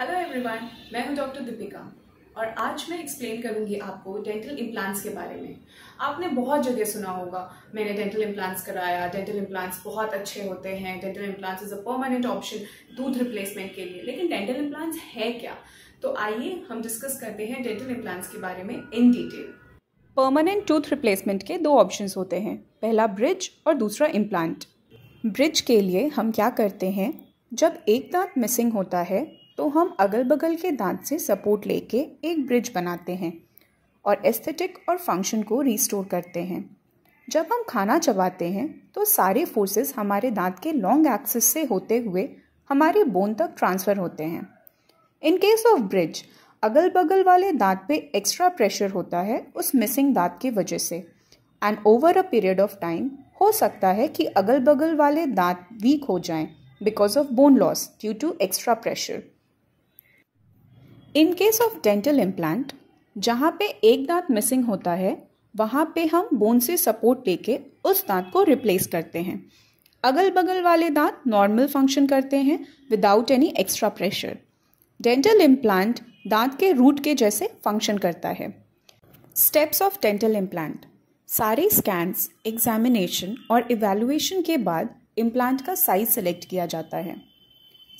hello everyone मैं हूं doctor Deepika और आज मैं एक्सप्लेन करूंगी आपको डेंटल इम्प्लांट्स के बारे में आपने बहुत जगह सुना होगा मैंने डेंटल इम्प्लांट्स कराया डेंटल इम्प्लांट्स बहुत अच्छे होते हैं dental implants is a permanent option tooth replacement के लिए लेकिन डेंटल इम्प्लांट्स है क्या तो आइए हम डिस्कस करते हैं डेंटल इम्प्लांट्स के बारे में in detail permanent tooth replacement के दो ऑप्शंस होते हैं पहला ब्रिज और दूसरा इम्प्लांट ब्रिज के लिए हम क्या करते हैं जब एक दांत मिसिंग होता है तो हम अगल बगल के दांत से सपोर्ट लेके एक ब्रिज बनाते हैं और एस्थेटिक और फंक्शन को रिस्टोर करते हैं जब हम खाना चबाते हैं तो सारे फोर्सेस हमारे दांत के लॉन्ग एक्सिस से होते हुए हमारे बोन तक ट्रांसफ़र होते हैं इन केस ऑफ ब्रिज अगल बगल वाले दांत पे एक्स्ट्रा प्रेशर होता है उस मिसिंग दांत की वजह से and over a period of time हो सकता है कि अगल बगल वाले दांत वीक हो जाएं because of bone loss due to extra pressure in case of dental implant जहाँ पे एक दांत मिसिंग होता है वहाँ पे हम बोन से सपोर्ट लेके उस दांत को रिप्लेस करते हैं अगल बगल वाले दांत नॉर्मल फंक्शन करते हैं without any extra pressure dental implant दांत के रूट के जैसे फंक्शन करता है स्टेप्स ऑफ डेंटल इम्प्लांट सारे स्कैंस एग्जामिनेशन और इवेलुएशन के बाद इम्प्लांट का साइज सेलेक्ट किया जाता है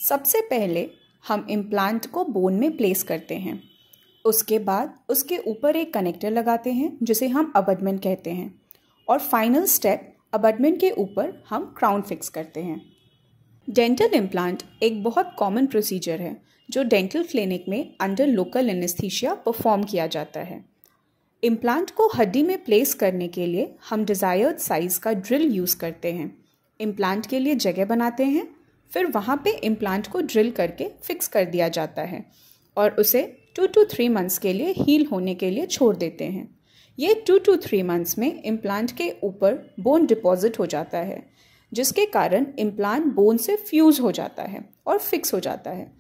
सबसे पहले हम इम्प्लांट को बोन में प्लेस करते हैं उसके बाद उसके ऊपर एक कनेक्टर लगाते हैं जिसे हम अबडमेंट कहते हैं और फाइनल स्टेप अबडमेंट के ऊपर हम क्राउन फिक्स करते हैं डेंटल इम्प्लांट एक बहुत कॉमन प्रोसीजर है जो डेंटल क्लिनिक में अंडर लोकल एनेस्थीशिया परफॉर्म किया जाता है इम्प्लांट को हड्डी में प्लेस करने के लिए हम डिज़ायर्ड साइज़ का ड्रिल यूज़ करते हैं इम्प्लांट के लिए जगह बनाते हैं फिर वहाँ पे इम्प्लांट को ड्रिल करके फिक्स कर दिया जाता है और उसे टू टू थ्री मंथ्स के लिए हील होने के लिए छोड़ देते हैं ये टू टू थ्री मंथ्स में इम्प्लांट के ऊपर बोन डिपॉजिट हो जाता है जिसके कारण इम्प्लांट बोन से फ्यूज़ हो जाता है और फिक्स हो जाता है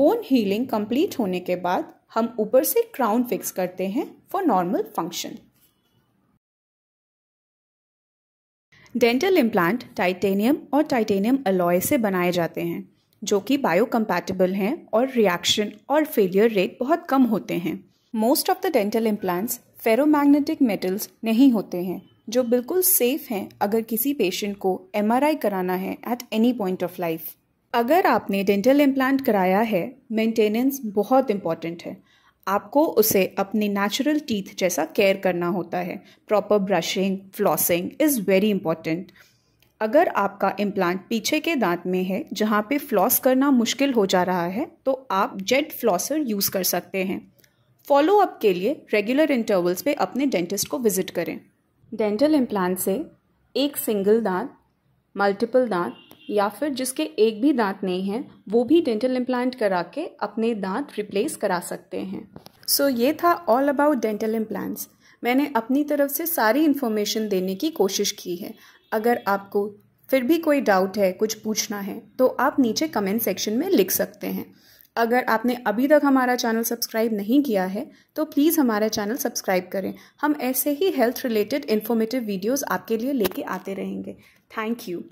बोन हीलिंग कंप्लीट होने के बाद हम ऊपर से क्राउन फिक्स करते हैं for normal function dental implant titanium और टाइटेनियम अलॉय से बनाए जाते हैं जो कि बायो बायोकम्पैटिबल हैं और रिएक्शन और फेलियर रेट बहुत कम होते हैं most of the dental implants ferromagnetic metals नहीं होते हैं जो बिल्कुल सेफ हैं अगर किसी पेशेंट को एम कराना है at any point of life अगर आपने डेंटल इम्प्लांट कराया है मेंटेनेंस बहुत इंपॉर्टेंट है आपको उसे अपने नेचुरल टीथ जैसा केयर करना होता है proper brushing flossing is very important अगर आपका इम्प्लांट पीछे के दांत में है जहाँ पे फ्लॉस करना मुश्किल हो जा रहा है तो आप जेट फ्लॉसर यूज़ कर सकते हैं फॉलो अप के लिए रेगुलर इंटरवल्स पे अपने डेंटिस्ट को विज़िट करें डेंटल इम्प्लांट से एक सिंगल दांत मल्टीपल दांत या फिर जिसके एक भी दांत नहीं है वो भी डेंटल इम्प्लांट करा के अपने दांत रिप्लेस करा सकते हैं सो so, ये था ऑल अबाउट डेंटल इम्प्लांट्स मैंने अपनी तरफ से सारी इन्फॉर्मेशन देने की कोशिश की है अगर आपको फिर भी कोई डाउट है कुछ पूछना है तो आप नीचे कमेंट सेक्शन में लिख सकते हैं अगर आपने अभी तक हमारा चैनल सब्सक्राइब नहीं किया है तो प्लीज़ हमारा चैनल सब्सक्राइब करें हम ऐसे ही हेल्थ रिलेटेड इन्फॉर्मेटिव वीडियोस आपके लिए लेके आते रहेंगे थैंक यू